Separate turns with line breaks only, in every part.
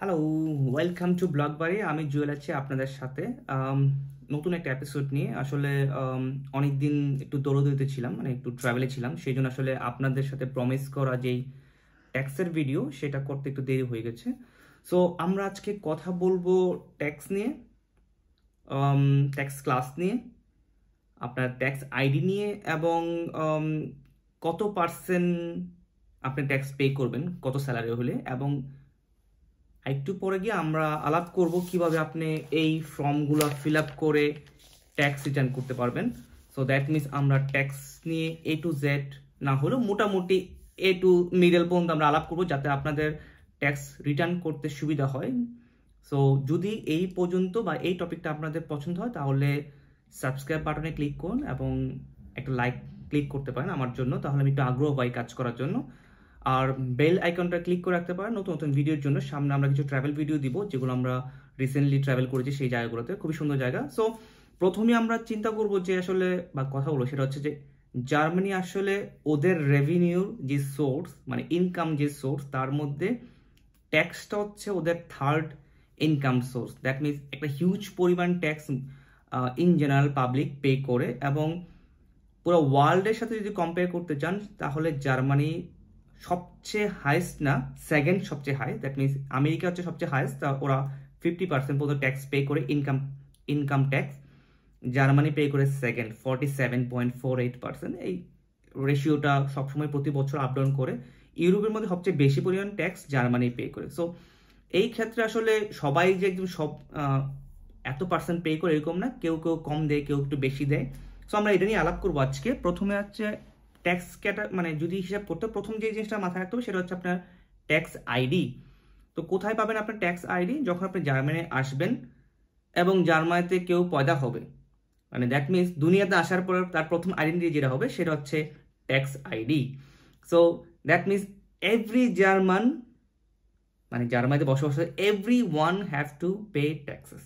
hello welcome to blog বাড়ি আমি জুয়েল আছি আপনাদের সাথে um, নতুন একটা এপিসোড নিয়ে আসলে um, অনেক দিন একটু দৌড়দৌড়িতে ছিলাম মানে একটু ট্রাভেলে ছিলাম সেই জন্য আসলে আপনাদের সাথে প্রমিস করা যেই ট্যাক্সের ভিডিও সেটা করতে একটু দেরি হয়ে গেছে সো আমরা আজকে কথা বলবো ট্যাক্স নিয়ে ট্যাক্স um, ক্লাস নিয়ে আপনার ট্যাক্স আইডি নিয়ে এবং কত পার্সেন্ট আপনি ট্যাক্স পে করবেন কত স্যালারি হলে এবং একটু পরে গিয়ে আমরা আলাপ করব কিভাবে আপনি এই ফর্মগুলো ফিল আপ করে ট্যাক্স রিটার্ন করতে পারবেন সো দ্যাট মিনস আমরা ট্যাক্স নিয়ে এ টু জেড না হলেও মোটামুটি এ টু মিডল পর্যন্ত আমরা আলাপ করব যাতে আপনাদের ট্যাক্স রিটার্ন করতে সুবিধা হয় সো যদি এই পর্যন্ত বা এই টপিকটা আপনাদের পছন্দ হয় তাহলে সাবস্ক্রাইব বাটনে ক্লিক করুন এবং একটা লাইক ক্লিক করতে পারেন আমার জন্য তাহলে আমি একটু আগ্রহ পাই কাজ করার জন্য আর বেল আইকনটা ক্লিক করে রাখতে পারেন নতুন নতুন ভিডিওর জন্য সামনে আমরা কিছু ট্রাভেল ভিডিও দিব যেগুলো আমরা রিসেন্টলি ট্রাভেল করেছি সেই জায়গাগুলোতে খুবই সুন্দর জায়গা সো প্রথমে আমরা চিন্তা করব যে আসলে বা কথা বলবো সেটা হচ্ছে যে জার্মানি আসলে ওদের রেভিনিউর যে সোর্স মানে ইনকাম যে সোর্স তার মধ্যে ট্যাক্সটা হচ্ছে ওদের third income source that means একটা হিউজ পরিমাণ tax in general public pay করে এবং পুরো ওয়ার্ল্ডের সাথে যদি কম্পেয়ার করতে চান তাহলে জার্মানি সবচেয়ে হাইস্ট না সেকেন্ড সবচেয়ে হাই দ্যাট মিনস আমেরিকা হচ্ছে সবচেয়ে হাইস্ট ওরা ফিফটি পার্সেন্ট পর্যন্ত ট্যাক্স পে করে income income tax Germany pay করে second forty seven point four eight percent এই রেশিওটা সবসময় প্রতি বছর আপডাউন করে ইউরোপের মধ্যে সবচেয়ে বেশি পরিমাণ ট্যাক্স জার্মানি পে করে সো এই ক্ষেত্রে আসলে সবাই যে একদম সব এত পার্সেন্ট পে করে এরকম না কেউ কেউ কম দেয় কেউ একটু বেশি দেয় সো আমরা এটা নিয়ে আলাপ করবো আজকে প্রথমে হচ্ছে ট্যাক্স ক্যাটা মানে যদি হিসাব করতে প্রথম যে জিনিসটা মাথায় রাখতে হবে সেটা হচ্ছে আপনার ট্যাক্স আইডি তো কোথায় পাবেন আপনার ট্যাক্স আইডি যখন আপনি জার্মানি আসবেন এবং জার্মানিতে কেউ পয়দা হবে মানে দ্যাট মিনস দুনিয়াতে আসার পর তার প্রথম আইডেন্টিটি যেটা হবে সেটা হচ্ছে tax ID so that means every German মানে জার্মানিতে বসবাস every one have to pay taxes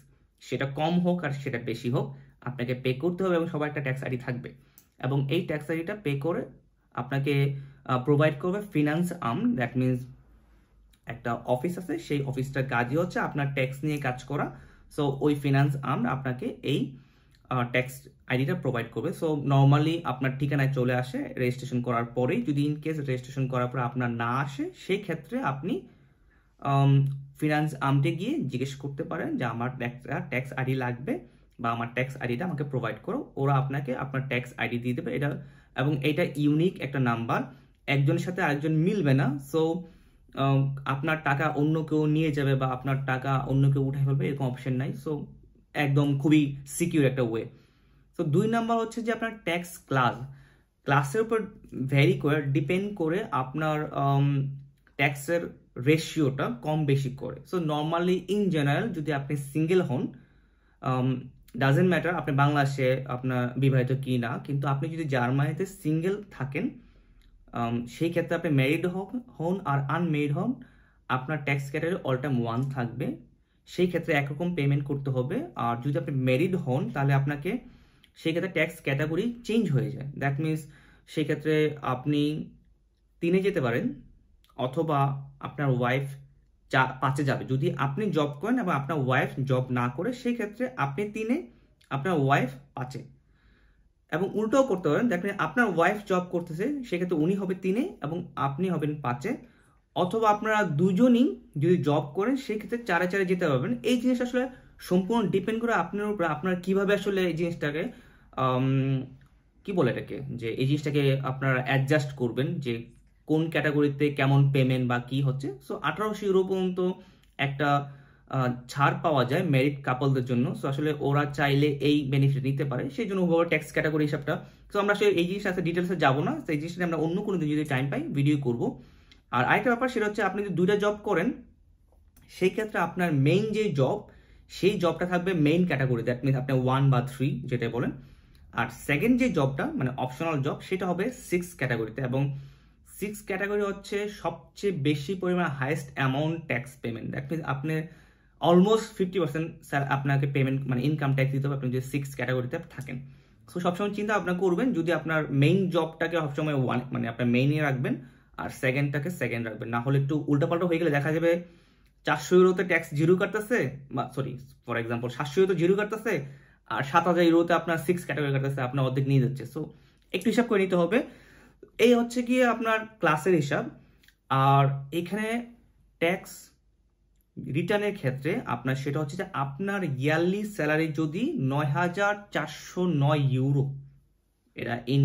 সেটা কম হোক আর সেটা বেশি হোক আপনাকে পে করতে হবে এবং সবার একটা ট্যাক্স আইডি থাকবে এবং এই ট্যাক্স আইডিটা পে করে আপনাকে প্রোভাইড করবে ফিনান্স আর্ম দ্যাট মিনস একটা অফিস আছে সেই অফিসটার কাজই হচ্ছে আপনার ট্যাক্স নিয়ে কাজ করা সো ওই ফিনান্স আর্ম আপনাকে এই ট্যাক্স আইডিটা প্রোভাইড করবে সো নর্মালি আপনার ঠিকানায় চলে আসে রেজিস্ট্রেশন করার পরেই যদি ইন কেস রেজিস্ট্রেশন করার পর আপনার না আসে সেই ক্ষেত্রে আপনি ফিনান্স আমটে গিয়ে জিজ্ঞেস করতে পারেন যে আমার ট্যাক্স আইডি লাগবে বা আমার ট্যাক্স আইডিটা আমাকে প্রোভাইড করো ওরা আপনাকে আপনার ট্যাক্স আইডি দিয়ে দেবে এটা এবং এটা ইউনিক একটা নাম্বার একজনের সাথে আরেকজন মিলবে না সো আপনার টাকা অন্য কেউ নিয়ে যাবে বা আপনার টাকা অন্য কেউ উঠে ফেলবে এরকম অপশন নাই সো একদম খুবই সিকিউর একটা ওয়ে সো দুই নাম্বার হচ্ছে যে আপনার ট্যাক্স ক্লাস ক্লাসের উপর ভ্যারি করে ডিপেন্ড করে আপনার ট্যাক্সের রেশিওটা কম বেশি করে সো নর্মালি ইন জেনারেল যদি আপনি সিঙ্গেল হন ডাজেন্ট ম্যাটার আপনি বাংলাদেশে আপনার বিবাহিত কি না কিন্তু আপনি যদি জার্মানিতে সিঙ্গেল থাকেন সেই ক্ষেত্রে আপনি ম্যারিড হোক হন আর আনম্যারিড হন আপনার tax category all time one থাকবে সেই ক্ষেত্রে একরকম পেমেন্ট করতে হবে আর যদি আপনি ম্যারিড হন তাহলে আপনাকে সেই ক্ষেত্রে ট্যাক্স ক্যাটাগরি চেঞ্জ হয়ে যায় দ্যাট মিনস সেই ক্ষেত্রে আপনি তিনে যেতে পারেন অথবা আপনার ওয়াইফ চা পাঁচে যাবে যদি আপনি জব করেন এবং আপনার ওয়াইফ জব না করে সেই ক্ষেত্রে আপনি তিনে আপনার ওয়াইফ পাঁচে এবং উল্টোও করতে পারেন দেখবেন আপনার ওয়াইফ জব করতেছে সেক্ষেত্রে উনি হবে তিনে এবং আপনি হবেন পাঁচে অথবা আপনারা দুজনই যদি জব করেন সেক্ষেত্রে চারে চারে যেতে পারবেন এই জিনিসটা আসলে সম্পূর্ণ ডিপেন্ড করে আপনার উপরে আপনার কীভাবে আসলে এই জিনিসটাকে কি বলে এটাকে যে এই জিনিসটাকে আপনারা অ্যাডজাস্ট করবেন যে কোন ক্যাটাগরিতে কেমন পেমেন্ট বা কি হচ্ছে সো আঠারোশো ইউরো পর্যন্ত একটা ছাড় পাওয়া যায় মেরিট কাপলদের জন্য সো আসলে ওরা চাইলে এই বেনিফিট নিতে পারে সেই জন্য ওভাবে ট্যাক্স ক্যাটাগরি হিসাবটা সো আমরা সেই এই জিনিসটা ডিটেলসে যাবো না সেই জিনিসটা আমরা অন্য কোনো দিন যদি টাইম পাই ভিডিও করব আর আরেকটা ব্যাপার সেটা হচ্ছে আপনি যদি দুইটা জব করেন সেই ক্ষেত্রে আপনার মেইন যে জব সেই জবটা থাকবে মেইন ক্যাটাগরি দ্যাট মিনস আপনার ওয়ান বা থ্রি যেটা বলেন আর সেকেন্ড যে জবটা মানে অপশনাল জব সেটা হবে সিক্স ক্যাটাগরিতে এবং সিক্স ক্যাটাগরি হচ্ছে সবচেয়ে বেশি পরিমাণ highest amount tax payment that means আপনি অলমোস্ট ফিফটি পার্সেন্ট স্যার আপনাকে পেমেন্ট মানে ইনকাম ট্যাক্স দিতে হবে আপনি যদি সিক্স ক্যাটাগরিতে থাকেন সো সবসময় চিন্তা আপনার করবেন যদি আপনার মেইন জবটাকে সবসময় ওয়ান মানে আপনার মেইনে রাখবেন আর সেকেন্ডটাকে সেকেন্ড রাখবেন না হলে একটু উল্টাপাল্টা হয়ে গেলে দেখা যাবে চারশো ইউরোতে ট্যাক্স জিরো কাটতেছে বা সরি ফর এক্সাম্পল সাতশো ইউরোতে জিরো কাটতেছে আর সাত হাজার ইউরোতে আপনার সিক্স ক্যাটাগরি কাটতেছে আপনার অর্ধেক নিয়ে যাচ্ছে সো একটু হিসাব করে নিতে হবে এই হচ্ছে গিয়ে আপনার ক্লাসের হিসাব আর এখানে ট্যাক্স রিটার্নের ক্ষেত্রে আপনার সেটা হচ্ছে যে আপনার ইয়ারলি স্যালারি যদি নয় হাজার চারশো নয় ইউরো এটা ইন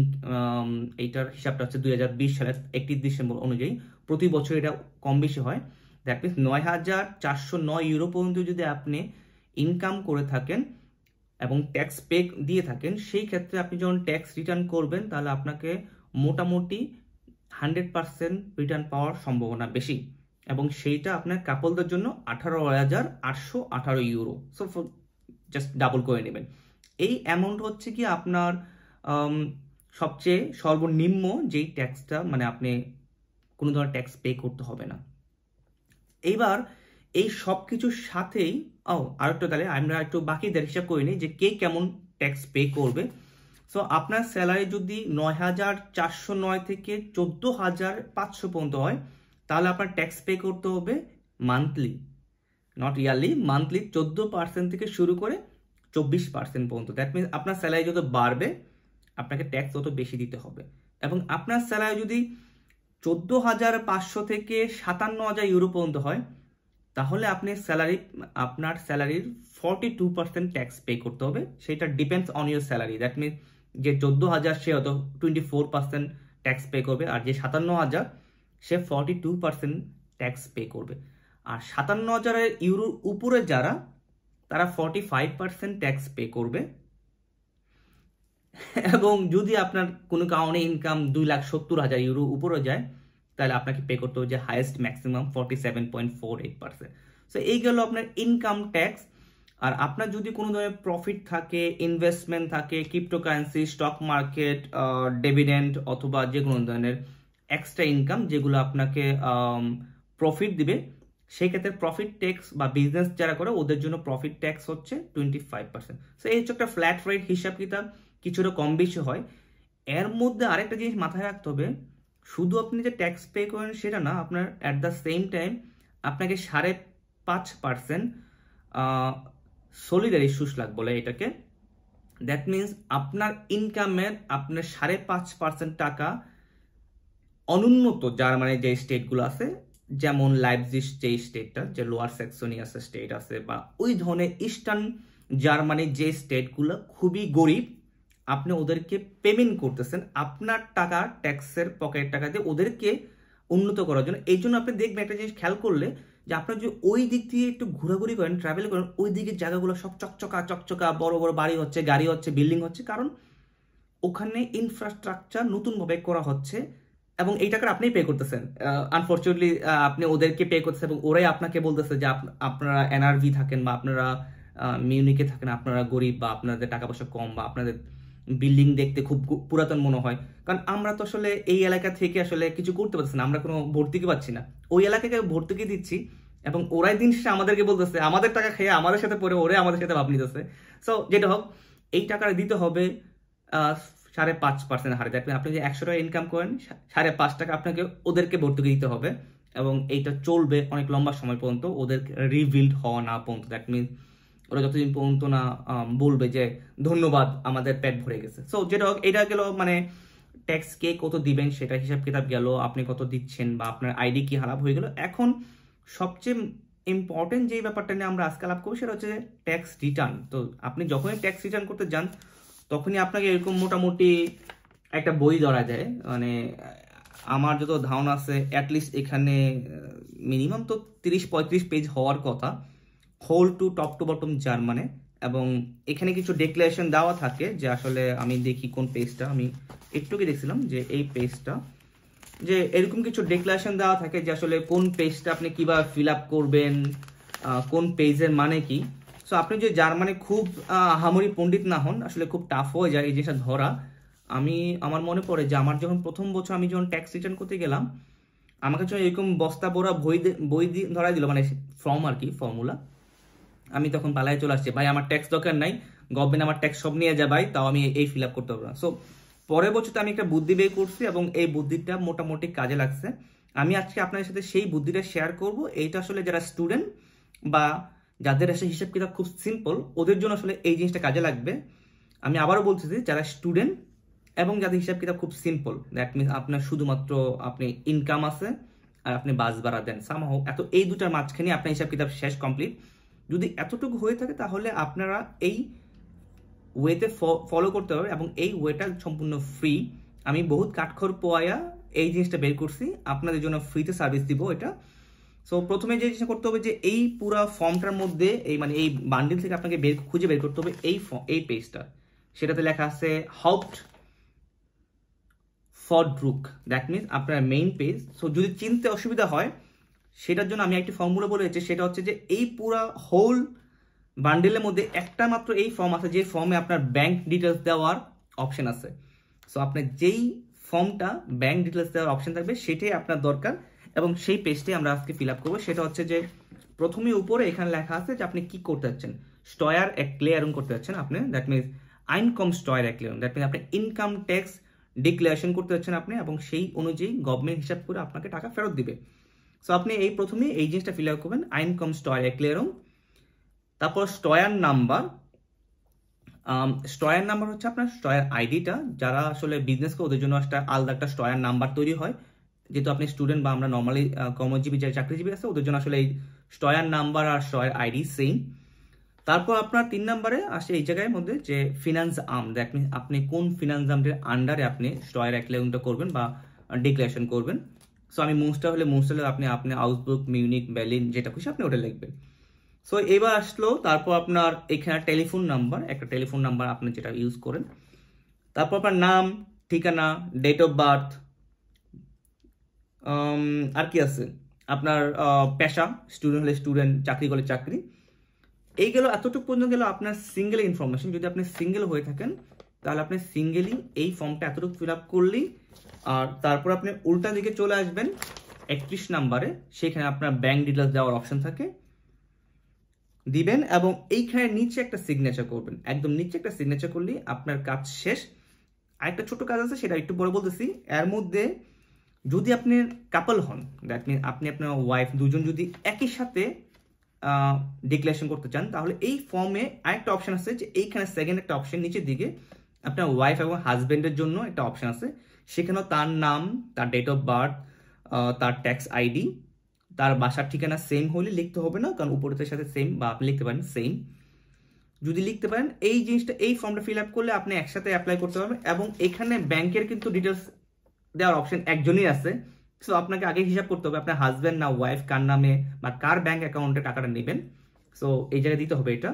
এইটার হিসাবটা হচ্ছে দুই হাজার বিশ সালের একত্রিশ ডিসেম্বর অনুযায়ী প্রতি বছর এটা কম বেশি হয় দ্যাট মিনস নয় হাজার চারশো নয় ইউরো পর্যন্ত যদি আপনি ইনকাম করে থাকেন এবং ট্যাক্স পে দিয়ে থাকেন সেই ক্ষেত্রে আপনি যখন ট্যাক্স রিটার্ন করবেন তাহলে আপনাকে মোটামুটি হান্ড্রেড পার্সেন্ট রিটার্ন পাওয়ার সম্ভাবনা বেশি এবং সেইটা আপনার কাপলদের জন্য আঠারো হাজার আটশো আঠারো ইউরো সো জাস্ট ডাবল করে নেবেন এই অ্যামাউন্ট হচ্ছে কি আপনার সবচেয়ে সর্বনিম্ন যেই ট্যাক্সটা মানে আপনি কোনো ধরনের ট্যাক্স পে করতে হবে না এইবার এই সব কিছুর সাথেই ও আরেকটা তাহলে আমরা একটু বাকিদের হিসাব করি নিই যে কে কেমন ট্যাক্স পে করবে সো আপনার স্যালারি যদি নয় হাজার চারশো নয় থেকে চোদ্দ হাজার পাঁচশো পর্যন্ত হয় তাহলে আপনার ট্যাক্স পে করতে হবে মান্থলি নট ইয়ারলি মান্থলি চোদ্দো পার্সেন্ট থেকে শুরু করে চব্বিশ পার্সেন্ট পর্যন্ত দ্যাট মিনস আপনার স্যালারি যত বাড়বে আপনাকে ট্যাক্স তত বেশি দিতে হবে এবং আপনার স্যালারি যদি চোদ্দো হাজার পাঁচশো থেকে সাতান্ন হাজার ইউরো পর্যন্ত হয় তাহলে আপনি স্যালারি আপনার স্যালারির forty two percent tax pay করতে হবে সেটা depends on your salary that means যে চোদ্দ হাজার সে হয়তো twenty four percent tax pay করবে আর যে সাতান্ন হাজার সে forty two percent tax pay করবে আর সাতান্ন হাজারের ইউরোর উপরে যারা তারা forty five percent tax pay করবে এবং যদি আপনার কোনো কারণে ইনকাম দুই লাখ সত্তর হাজার ইউরো উপরে যায় তাহলে আপনাকে পে করতে হবে যে highest maximum forty seven point four eight percent so এই গেল আপনার ইনকাম ট্যাক্স আর আপনার যদি কোনো ধরনের প্রফিট থাকে ইনভেস্টমেন্ট থাকে ক্রিপ্টোকারেন্সি স্টক মার্কেট ডেভিডেন্ট অথবা যে কোনো ধরনের এক্সট্রা ইনকাম যেগুলো আপনাকে প্রফিট দিবে সেই ক্ষেত্রে প্রফিট ট্যাক্স বা বিজনেস যারা করে ওদের জন্য প্রফিট ট্যাক্স হচ্ছে টোয়েন্টি ফাইভ পার্সেন্ট সো এই হচ্ছে একটা ফ্ল্যাট রেট হিসাব কিতাব কিছুটা কম বেশি হয় এর মধ্যে আরেকটা জিনিস মাথায় রাখতে হবে শুধু আপনি যে ট্যাক্স পে করেন সেটা না আপনার অ্যাট দ্য সেম টাইম আপনাকে সাড়ে পাঁচ পার্সেন্ট সলিডারি সুশলাক বলে এটাকে দ্যাট মিন্স আপনার ইনকামের আপনার সাড়ে পাঁচ পার্সেন্ট টাকা অনুন্নত জার্মানির যে স্টেটগুলো আছে যেমন লাইপজিস যে স্টেটটা যে লোয়ার সেকশনিয়াস স্টেট আছে বা ওই ধরনের ইস্টার্ন জার্মানির যে স্টেটগুলো খুবই গরিব আপনি ওদেরকে পেমেন্ট করতেছেন আপনার টাকা ট্যাক্সের পকেট টাকা দিয়ে ওদেরকে উন্নত করার জন্য এই জন্য আপনি দেখবেন একটা জিনিস খেয়াল করলে যে আপনারা যদি ওই দিক দিয়ে একটু ঘোরাঘুরি করেন ট্রাভেল করেন ওই দিকের জায়গাগুলো সব চকচকা চকচকা বড় বড় বাড়ি হচ্ছে গাড়ি হচ্ছে বিল্ডিং হচ্ছে কারণ ওখানে ইনফ্রাস্ট্রাকচার নতুনভাবে করা হচ্ছে এবং এই টাকা আপনি পে করতেছেন আনফর্চুনেটলি আপনি ওদেরকে পে করতেছেন এবং ওরাই আপনাকে বলতেছে যে আপনারা এনআরভি থাকেন বা আপনারা মিউনিকে থাকেন আপনারা গরিব বা আপনাদের টাকা পয়সা কম বা আপনাদের বিল্ডিং দেখতে খুব পুরাতন মনে হয় কারণ আমরা তো আসলে এই এলাকা থেকে আসলে কিছু করতে পারছি না আমরা কোনো ভর্তিকে পাচ্ছি না ওই এলাকাকে ভর্তুকি দিচ্ছি এবং ওরাই দিন শেষে আমাদেরকে বলতেছে আমাদের টাকা খেয়ে আমাদের সাথে পরে ওরে আমাদের সাথে ভাব নিতেছে সো যেটা হোক এই টাকাটা দিতে হবে সাড়ে পাঁচ পার্সেন্ট হারে দেখবেন আপনি যদি একশো টাকা ইনকাম করেন সাড়ে পাঁচ টাকা আপনাকে ওদেরকে ভর্তুকি দিতে হবে এবং এইটা চলবে অনেক লম্বা সময় পর্যন্ত ওদের রিভিল্ড হওয়া না পর্যন্ত দ্যাট মিনস ওরা যতদিন পর্যন্ত না বলবে যে ধন্যবাদ আমাদের পেট ভরে গেছে সো যেটা হোক এটা গেল মানে ট্যাক্স কে কত দিবেন সেটা হিসাব কিতাব গেল আপনি কত দিচ্ছেন বা আপনার আইডি কি হারাপ হয়ে গেল এখন সবচেয়ে ইম্পর্টেন্ট যেই ব্যাপারটা নিয়ে আমরা আজকে লাভ করবো সেটা হচ্ছে ট্যাক্স রিটার্ন তো আপনি যখনই ট্যাক্স রিটার্ন করতে যান তখনই আপনাকে এরকম মোটামুটি একটা বই ধরা যায় মানে আমার যত ধারণা আছে অ্যাটলিস্ট এখানে মিনিমাম তো তিরিশ পঁয়ত্রিশ পেজ হওয়ার কথা whole to top to bottom জার্মানে এবং এখানে কিছু ডিক্লারেশন দেওয়া থাকে যে আসলে আমি দেখি কোন পেজটা আমি একটুকে দেখছিলাম যে এই পেজটা যে এরকম কিছু ডিক্লারেশন দেওয়া থাকে যে আসলে কোন পেজটা আপনি কিভাবে ফিল আপ করবেন কোন পেজের মানে কি সো আপনি যদি মানে খুব হামরি পণ্ডিত না হন আসলে খুব টাফ হয়ে যায় এই জিনিসটা ধরা আমি আমার মনে পড়ে যে আমার যখন প্রথম বছর আমি যখন ট্যাক্স রিটার্ন করতে গেলাম আমাকে যখন এরকম বস্তা বোরা বই বই ধরা দিল মানে ফর্ম আর কি ফর্মুলা আমি তখন পালায় চলে আসছি ভাই আমার ট্যাক্স দরকার নাই গভর্নমেন্ট আমার ট্যাক্স সব নিয়ে যাবাই ভাই তাও আমি এই ফিল আপ করতে পারবো না সো পরের তো আমি একটা বুদ্ধি বের করছি এবং এই বুদ্ধিটা মোটামুটি কাজে লাগছে আমি আজকে আপনাদের সাথে সেই বুদ্ধিটা শেয়ার করব এইটা আসলে যারা স্টুডেন্ট বা যাদের আসলে হিসাব কিতাব খুব সিম্পল ওদের জন্য আসলে এই জিনিসটা কাজে লাগবে আমি আবারও বলছি যে যারা স্টুডেন্ট এবং যাদের হিসাব কিতাব খুব সিম্পল দ্যাট মিনস আপনার শুধুমাত্র আপনি ইনকাম আছে আর আপনি বাস ভাড়া দেন সামাহ এত এই দুটার মাঝখানে আপনার হিসাব কিতাব শেষ কমপ্লিট যদি এতটুকু হয়ে থাকে তাহলে আপনারা এই ওয়েতে ফলো করতে পারবেন এবং এই ওয়েটা সম্পূর্ণ ফ্রি আমি বহুত কাঠখর পোয়া এই জিনিসটা বের করছি আপনাদের জন্য ফ্রিতে সার্ভিস দিব এটা সো প্রথমে যে জিনিসটা করতে হবে যে এই পুরো ফর্মটার মধ্যে এই মানে এই বান্ডিল থেকে আপনাকে বের খুঁজে বের করতে হবে এই এই পেজটা সেটাতে লেখা আছে হাউট ফর ড্রুক দ্যাট মিনস আপনার মেইন পেজ সো যদি চিনতে অসুবিধা হয় সেটার জন্য আমি একটি ফর্মুলা রয়েছে সেটা হচ্ছে যে এই পুরা হোল বান্ডেলের মধ্যে একটা মাত্র এই ফর্ম আছে যে ফর্মে আপনার ব্যাংক ডিটেলস দেওয়ার অপশন আছে সো আপনার যেই ফর্মটা ব্যাংক ডিটেলস দেওয়ার অপশন থাকবে সেটাই আপনার দরকার এবং সেই পেজটাই আমরা আজকে ফিল আপ করবো সেটা হচ্ছে যে প্রথমে উপরে এখানে লেখা আছে যে আপনি কি করতে যাচ্ছেন স্টয়ার ক্লিয়ারিং করতে যাচ্ছেন আপনি দ্যাট মিনস আইনকম স্টয়ার ক্লিয়ারিং দ্যাট মিনস আপনি ইনকাম ট্যাক্স ডিক্লারেশন করতে যাচ্ছেন আপনি এবং সেই অনুযায়ী গভর্নমেন্ট হিসাব করে আপনাকে টাকা ফেরত দিবে সো আপনি এই প্রথমে এই জিনিসটা ফিল আপ করবেন আইন কম স্টয়ার এক্লেরং তারপর স্টয়ার নাম্বার স্টয়ার নাম্বার হচ্ছে আপনার স্টয়ার আইডিটা যারা আসলে বিজনেস করে ওদের জন্য একটা আলাদা একটা স্টয়ার নাম্বার তৈরি হয় যেহেতু আপনি স্টুডেন্ট বা আমরা নর্মালি কর্মজীবী যারা চাকরিজীবী আছে ওদের জন্য আসলে এই স্টয়ার নাম্বার আর স্টয়ার আইডি সেম তারপর আপনার তিন নাম্বারে আসে এই জায়গায় মধ্যে যে ফিনান্স আম আপনি আপনি কোন ফিনান্স আমের আন্ডারে আপনি স্টয়ার অ্যাক্লেউন্টটা করবেন বা ডিক্লারেশন করবেন সো আমি মোস্টার হলে হলে আপনি আপনি আউসবুক মিউনিক বার্লিন যেটা খুশি আপনি ওটা লিখবেন সো এবার আসলো তারপর আপনার এখানে টেলিফোন নাম্বার একটা টেলিফোন নাম্বার আপনি যেটা ইউজ করেন তারপর আপনার নাম ঠিকানা ডেট অফ বার্থ আর কি আছে আপনার পেশা স্টুডেন্ট হলে স্টুডেন্ট চাকরি করলে চাকরি এই গেল এতটুকু পর্যন্ত গেল আপনার সিঙ্গেল ইনফরমেশন যদি আপনি সিঙ্গেল হয়ে থাকেন তাহলে আপনি সিঙ্গেলি এই ফর্মটা এতটুকু ফিল আপ করলেই আর তারপর আপনি উল্টা দিকে চলে আসবেন একত্রিশ নাম্বারে সেখানে আপনার ব্যাংক ডিটেলস দেওয়ার অপশন থাকে দিবেন এবং এইখানে নিচে একটা সিগনেচার করবেন একদম নিচে একটা সিগনেচার করলে আপনার কাজ শেষ আরেকটা ছোট কাজ আছে সেটা একটু পরে বলতেছি এর মধ্যে যদি আপনি কাপল হন দ্যাট মিন আপনি আপনার ওয়াইফ দুজন যদি একই সাথে ডিক্লারেশন করতে চান তাহলে এই ফর্মে আরেকটা অপশন আছে যে এইখানে সেকেন্ড একটা অপশন নিচের দিকে আপনার ওয়াইফ এবং হাজব্যান্ডের জন্য একটা অপশন আছে সেখানেও তার নাম তার ডেট অফ বার্থ তার ট্যাক্স আইডি তার বাসার ঠিকানা সেম হলে লিখতে হবে না কারণ উপরের সাথে সেম বা আপনি লিখতে পারেন সেম যদি লিখতে পারেন এই জিনিসটা এই ফর্মটা ফিল আপ করলে আপনি একসাথে অ্যাপ্লাই করতে পারবেন এবং এখানে ব্যাংকের কিন্তু ডিটেলস দেওয়ার অপশন একজনই আছে সো আপনাকে আগে হিসাব করতে হবে আপনার হাজব্যান্ড না ওয়াইফ কার নামে বা কার ব্যাংক অ্যাকাউন্টে টাকাটা নেবেন সো এই জায়গায় দিতে হবে এটা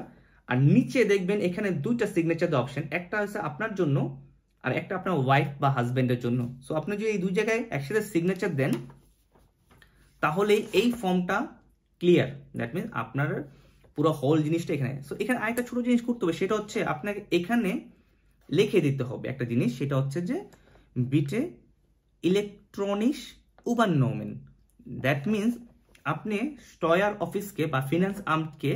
আর নিচে দেখবেন এখানে দুইটা সিগনেচার দেওয়া অপশন একটা হচ্ছে আপনার জন্য আর একটা আপনার ওয়াইফ বা হাজব্যান্ডের জন্য সো আপনি যদি এই দুই জায়গায় একসাথে সিগনেচার দেন তাহলে এই ফর্মটা ক্লিয়ার দ্যাট মিনস আপনার পুরো হোল জিনিসটা এখানে সো এখানে আরেকটা ছোটো জিনিস করতে হবে সেটা হচ্ছে আপনাকে এখানে লিখে দিতে হবে একটা জিনিস সেটা হচ্ছে যে বিটে ইলেকট্রনিক্স উবার নৌমেন দ্যাট মিনস আপনি স্টয়ার অফিসকে বা ফিনান্স আর্মকে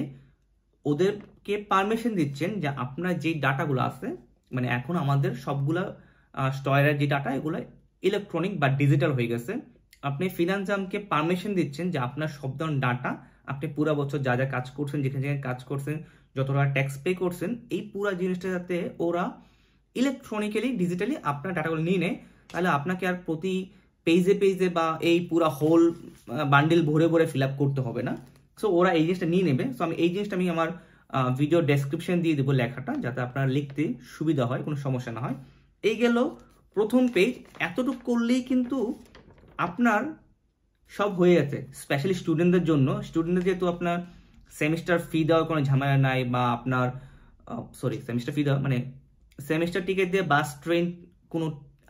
ওদেরকে পারমিশন দিচ্ছেন যে আপনার যে ডাটাগুলো আছে মানে এখন আমাদের সবগুলা স্টয়ারের যে ডাটা এগুলো ইলেকট্রনিক বা ডিজিটাল হয়ে গেছে আপনি ফিনান্সামকে পারমিশন দিচ্ছেন যে আপনার সব ধরনের ডাটা আপনি পুরো বছর যা যা কাজ করছেন যেখানে যেখানে কাজ করছেন যতটা ট্যাক্স পে করছেন এই পুরো জিনিসটা যাতে ওরা ইলেকট্রনিক্যালি ডিজিটালি আপনার ডাটাগুলো নিয়ে নেয় তাহলে আপনাকে আর প্রতি পেজে পেজে বা এই পুরা হোল বান্ডিল ভরে ভরে ফিল আপ করতে হবে না সো ওরা এই জিনিসটা নিয়ে নেবে সো আমি এই জিনিসটা আমি আমার ভিডিও ডেসক্রিপশন দিয়ে দেবো লেখাটা যাতে আপনার লিখতে সুবিধা হয় কোনো সমস্যা না হয় এই গেল প্রথম পেজ এতটুকু করলেই কিন্তু আপনার সব হয়ে গেছে স্পেশালি স্টুডেন্টদের জন্য স্টুডেন্টদের যেহেতু আপনার সেমিস্টার ফি দেওয়ার কোনো ঝামেলা নাই বা আপনার সরি সেমিস্টার ফি দেওয়া মানে সেমিস্টার টিকিট দিয়ে বাস ট্রেন কোনো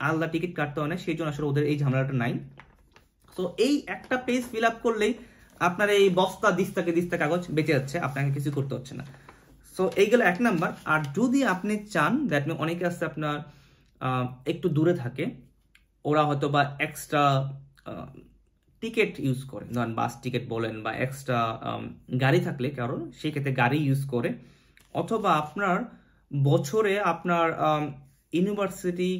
আলাদা টিকিট কাটতে হয় না সেই জন্য আসলে ওদের এই ঝামেলাটা নাই তো এই একটা পেজ ফিল আপ করলেই আপনার এই বস্তা দিস্তাকে দিস্তা কাগজ বেঁচে যাচ্ছে আপনাকে কিছু করতে হচ্ছে না সো এই গেল এক নাম্বার আর যদি আপনি চান দ্যাট মিন অনেকে আসছে আপনার একটু দূরে থাকে ওরা হয়তো বা এক্সট্রা টিকিট ইউজ করে ধরেন বাস টিকিট বলেন বা এক্সট্রা গাড়ি থাকলে কারণ সেক্ষেত্রে গাড়ি ইউজ করে অথবা আপনার বছরে আপনার ইউনিভার্সিটি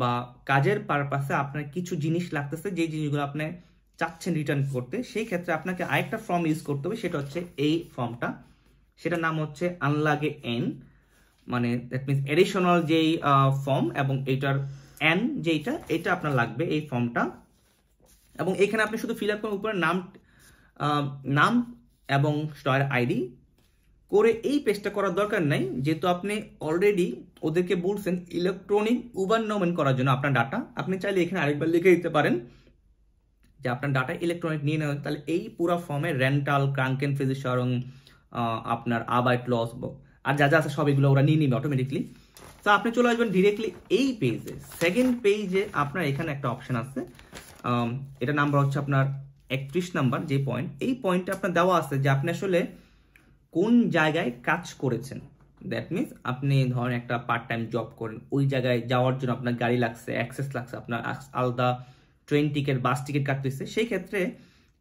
বা কাজের পারপাসে আপনার কিছু জিনিস লাগতেছে যে জিনিসগুলো আপনি চাচ্ছেন রিটার্ন করতে সেই ক্ষেত্রে আপনাকে আরেকটা ফর্ম ইউজ করতে হবে সেটা হচ্ছে এই ফর্মটা সেটার নাম হচ্ছে আনলাগে এন মানে দ্যাট মিনস এডিশনাল যেই ফর্ম এবং এইটার এন যেইটা এটা আপনার লাগবে এই ফর্মটা এবং এখানে আপনি শুধু ফিল আপ করার উপরে নাম নাম এবং স্টয়ার আইডি করে এই পেজটা করার দরকার নাই যেহেতু আপনি অলরেডি ওদেরকে বলছেন ইলেকট্রনিক উবার নোমেন করার জন্য আপনার ডাটা আপনি চাইলে এখানে আরেকবার লিখে দিতে পারেন যে আপনার ডাটা ইলেকট্রনিক নিয়ে নেওয়া তাহলে এই পুরো ফর্মে রেন্টাল ক্রাঙ্কেন ফিজিশরং আপনার আবাইট লস আর যা যা আছে সব এগুলো ওরা নিয়ে নেবে অটোমেটিকলি তো আপনি চলে আসবেন ডিরেক্টলি এই পেজে সেকেন্ড পেজে আপনার এখানে একটা অপশান আছে এটা নাম্বার হচ্ছে আপনার একত্রিশ নাম্বার যে পয়েন্ট এই পয়েন্টটা আপনার দেওয়া আছে যে আপনি আসলে কোন জায়গায় কাজ করেছেন দ্যাট মিনস আপনি ধরেন একটা পার্ট টাইম জব করেন ওই জায়গায় যাওয়ার জন্য আপনার গাড়ি লাগছে অ্যাক্সেস লাগছে আপনার আলাদা ট্রেন টিকিট বাস টিকিট কাটতে সেই ক্ষেত্রে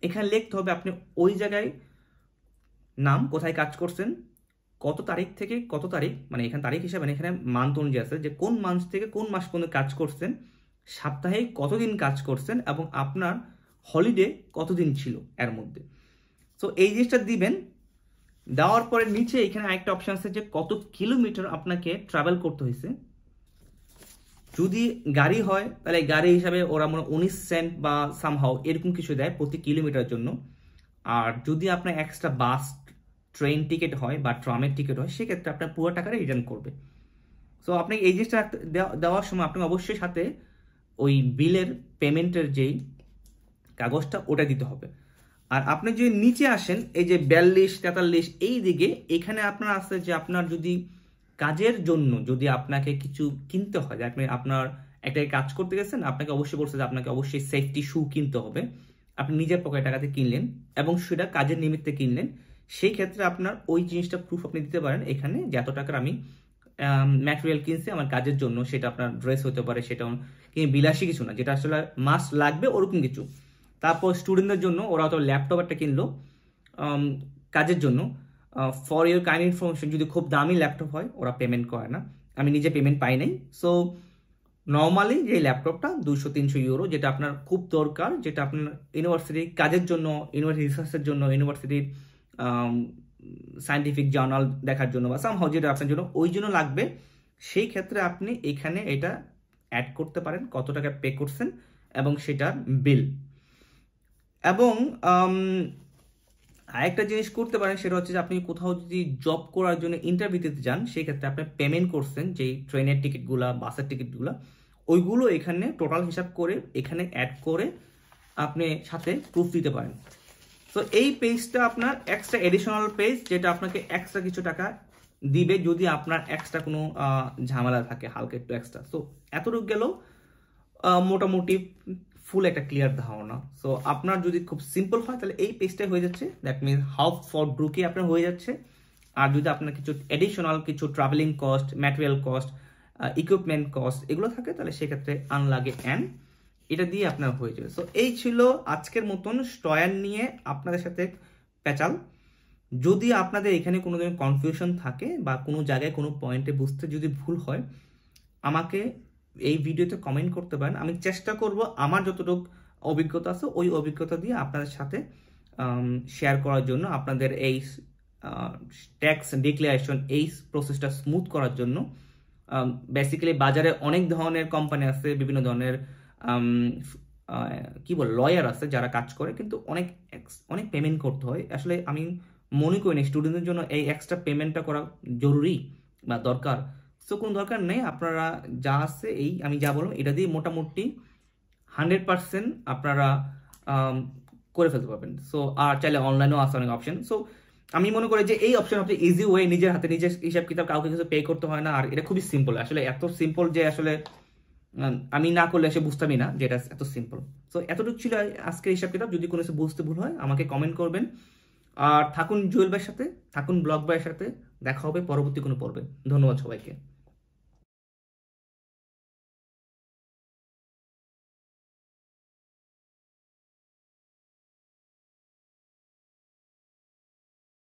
এখানে লিখতে হবে আপনি ওই জায়গায় নাম কোথায় কাজ করছেন কত তারিখ থেকে কত তারিখ মানে এখানে তারিখ হিসাবে মানে এখানে মান্থ অনুযায়ী আছে যে কোন মাস থেকে কোন মাস পর্যন্ত কাজ করছেন সপ্তাহে কতদিন কাজ করছেন এবং আপনার হলিডে কতদিন ছিল এর মধ্যে সো এই জিনিসটা দিবেন দেওয়ার পরে নিচে এখানে আরেকটা অপশান আছে যে কত কিলোমিটার আপনাকে ট্রাভেল করতে হয়েছে যদি গাড়ি হয় তাহলে গাড়ি হিসাবে ওরা মনে উনিশ সেন্ট বা সামহাও এরকম কিছু দেয় প্রতি কিলোমিটার জন্য আর যদি আপনার এক্সট্রা বাস ট্রেন টিকিট হয় বা ট্রামের টিকিট হয় সেক্ষেত্রে আপনার পুরো টাকাটা রিটার্ন করবে সো আপনি এই জিনিসটা দেওয়ার সময় আপনি অবশ্যই সাথে ওই বিলের পেমেন্টের যেই কাগজটা ওটা দিতে হবে আর আপনি যদি নিচে আসেন এই যে বিয়াল্লিশ তেতাল্লিশ এই দিকে এখানে আপনার আছে যে আপনার যদি কাজের জন্য যদি আপনাকে কিছু কিনতে হয় আপনি আপনার একটা কাজ করতে গেছেন আপনাকে অবশ্যই বলছে যে আপনাকে অবশ্যই সেফটি শু কিনতে হবে আপনি নিজের পকেট টাকাতে কিনলেন এবং সেটা কাজের নিমিত্তে কিনলেন সেই ক্ষেত্রে আপনার ওই জিনিসটা প্রুফ আপনি দিতে পারেন এখানে যে এত টাকার আমি ম্যাটেরিয়াল কিনছি আমার কাজের জন্য সেটা আপনার ড্রেস হতে পারে সেটা কিন্তু বিলাসী কিছু না যেটা আসলে মাস লাগবে ওরকম কিছু তারপর স্টুডেন্টদের জন্য ওরা হয়তো ল্যাপটপ একটা কিনলো কাজের জন্য ফর ইউর কাইন্ড ইনফরমেশন যদি খুব দামি ল্যাপটপ হয় ওরা পেমেন্ট করে না আমি নিজে পেমেন্ট পাই নাই সো নর্মালি যে ল্যাপটপটা দুশো তিনশো ইউরো যেটা আপনার খুব দরকার যেটা আপনার ইউনিভার্সিটির কাজের জন্য ইউনিভার্সিটি রিসার্চের জন্য ইউনিভার্সিটির সায়েন্টিফিক জার্নাল দেখার জন্য বা সামহাও যেটা আপনার জন্য ওই জন্য লাগবে সেই ক্ষেত্রে আপনি এখানে এটা অ্যাড করতে পারেন কত টাকা পে করছেন এবং সেটার বিল এবং আরেকটা জিনিস করতে পারেন সেটা হচ্ছে যে আপনি কোথাও যদি জব করার জন্য ইন্টারভিউ দিতে যান সেক্ষেত্রে আপনি পেমেন্ট করছেন যেই ট্রেনের টিকিটগুলা বাসের টিকিটগুলা ওইগুলো এখানে টোটাল হিসাব করে এখানে অ্যাড করে আপনি সাথে প্রুফ দিতে পারেন তো এই পেজটা আপনার এক্সট্রা এডিশনাল পেজ যেটা আপনাকে এক্সট্রা কিছু টাকা দিবে যদি আপনার এক্সট্রা কোনো ঝামেলা থাকে হালকা একটু এক্সট্রা তো এতটুকু গেল মোটামুটি ফুল একটা ক্লিয়ার ধারণা সো আপনার যদি খুব সিম্পল হয় তাহলে এই পেজটাই হয়ে যাচ্ছে দ্যাট মিনস হাফ ফর ব্রুকে আপনার হয়ে যাচ্ছে আর যদি আপনার কিছু অ্যাডিশনাল কিছু travelling cost material cost equipment cost এগুলো থাকে তাহলে সেক্ষেত্রে আনলাগে অ্যান্ড এটা দিয়ে আপনার হয়ে যাবে সো এই ছিল আজকের মতন স্টয়ার নিয়ে আপনাদের সাথে প্যাচাল যদি আপনাদের এখানে কোনো কনফিউশন থাকে বা কোনো জায়গায় কোনো পয়েন্টে বুঝতে যদি ভুল হয় আমাকে এই ভিডিওতে কমেন্ট করতে পারেন আমি চেষ্টা করব আমার যতটুকু অভিজ্ঞতা আছে ওই অভিজ্ঞতা দিয়ে আপনাদের সাথে শেয়ার করার জন্য আপনাদের এই ট্যাক্স ডিক্লারেশন এই প্রসেসটা স্মুথ করার জন্য বেসিক্যালি বাজারে অনেক ধরনের কোম্পানি আছে বিভিন্ন ধরনের কি বল লয়ার আছে যারা কাজ করে কিন্তু অনেক অনেক পেমেন্ট করতে হয় আসলে আমি মনে করি না স্টুডেন্টদের জন্য এই এক্সট্রা পেমেন্টটা করা জরুরি বা দরকার সো কোনো দরকার নেই আপনারা যা আছে এই আমি যা বললাম এটা দিয়ে মোটামুটি হান্ড্রেড পারসেন্ট আপনারা করে ফেলতে পারবেন সো আর চাইলে অনলাইনেও আসে অনেক অপশন সো আমি মনে করি যে এই অপশন আপনি ইজি ওয়ে নিজের হাতে নিজের হিসাব কিতাব কাউকে কিছু পে করতে হয় না আর এটা খুবই সিম্পল আসলে এত সিম্পল যে আসলে আমি না করলে সে বুঝতামই না যে এটা এত সিম্পল সো এতটুকু ছিল আজকের হিসাব কিতাব যদি কোনো কিছু বুঝতে ভুল হয় আমাকে কমেন্ট করবেন আর থাকুন জুয়েল ভাইয়ের সাথে থাকুন ব্লগ ভাইয়ের সাথে দেখা হবে পরবর্তী কোনো পর্বে ধন্যবাদ সবাইকে